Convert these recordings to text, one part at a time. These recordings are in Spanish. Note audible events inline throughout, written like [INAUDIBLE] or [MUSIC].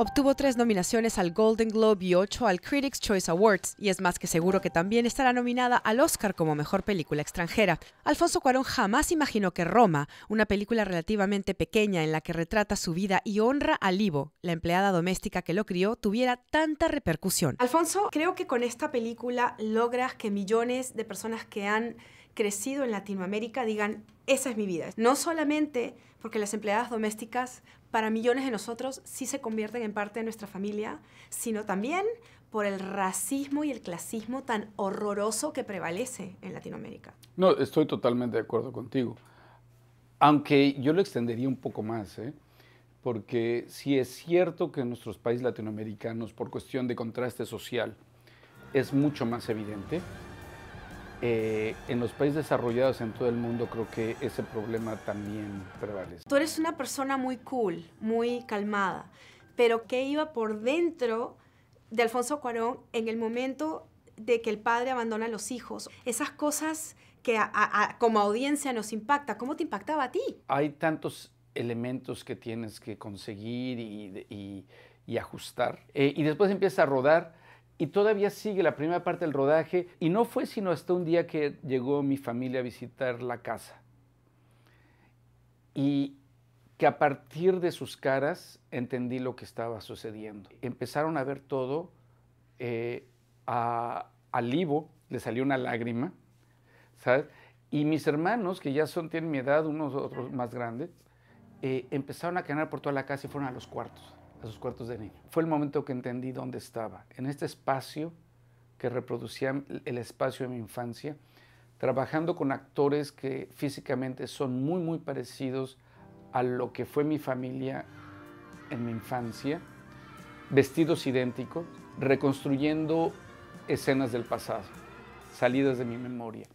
Obtuvo tres nominaciones al Golden Globe y ocho al Critics' Choice Awards, y es más que seguro que también estará nominada al Oscar como Mejor Película Extranjera. Alfonso Cuarón jamás imaginó que Roma, una película relativamente pequeña en la que retrata su vida y honra a Livo, la empleada doméstica que lo crió, tuviera tanta repercusión. Alfonso, creo que con esta película logras que millones de personas que han crecido en Latinoamérica digan, esa es mi vida. No solamente porque las empleadas domésticas para millones de nosotros sí se convierten en parte de nuestra familia, sino también por el racismo y el clasismo tan horroroso que prevalece en Latinoamérica. No, estoy totalmente de acuerdo contigo. Aunque yo lo extendería un poco más, ¿eh? porque si es cierto que en nuestros países latinoamericanos, por cuestión de contraste social, es mucho más evidente, eh, en los países desarrollados en todo el mundo creo que ese problema también prevalece. Tú eres una persona muy cool, muy calmada, pero ¿qué iba por dentro de Alfonso Cuarón en el momento de que el padre abandona a los hijos? Esas cosas que como audiencia nos impacta, ¿cómo te impactaba a ti? Hay tantos elementos que tienes que conseguir y, ajustar. Eh, y después empieza a rodar y todavía sigue la primera parte del rodaje y no fue sino hasta un día que llegó mi familia a visitar la casa. Y que a partir de sus caras entendí lo que estaba sucediendo. Empezaron a ver todo, eh, a, le salió una lágrima, ¿sabes? Y mis hermanos, que ya son, tienen mi edad, unos otros más grandes, eh, empezaron a caminar por toda la casa y fueron a los cuartos a sus cuartos de niño. Fue el momento que entendí dónde estaba. En este espacio que reproducía el espacio de mi infancia, trabajando con actores que físicamente son muy, muy parecidos a lo que fue mi familia en mi infancia, vestidos idénticos, reconstruyendo escenas del pasado, salidas de mi memoria.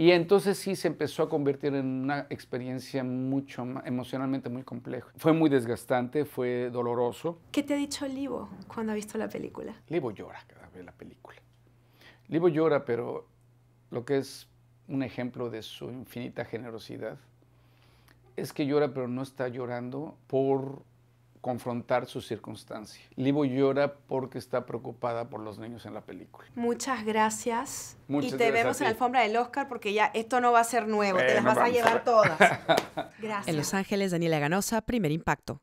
Y entonces sí se empezó a convertir en una experiencia mucho emocionalmente muy compleja. Fue muy desgastante, fue doloroso. ¿Qué te ha dicho Livo cuando ha visto la película? Livo llora cada vez la película. Livo llora, pero lo que es un ejemplo de su infinita generosidad es que llora, pero no está llorando por confrontar su circunstancia. Libo llora porque está preocupada por los niños en la película. Muchas gracias. y te vemos en la alfombra del Oscar porque ya esto no va a ser nuevo, te las vas a llevar todas. [LAUGHS] Gracias. En Los Ángeles, Daniela Ganosa, Primer Impacto.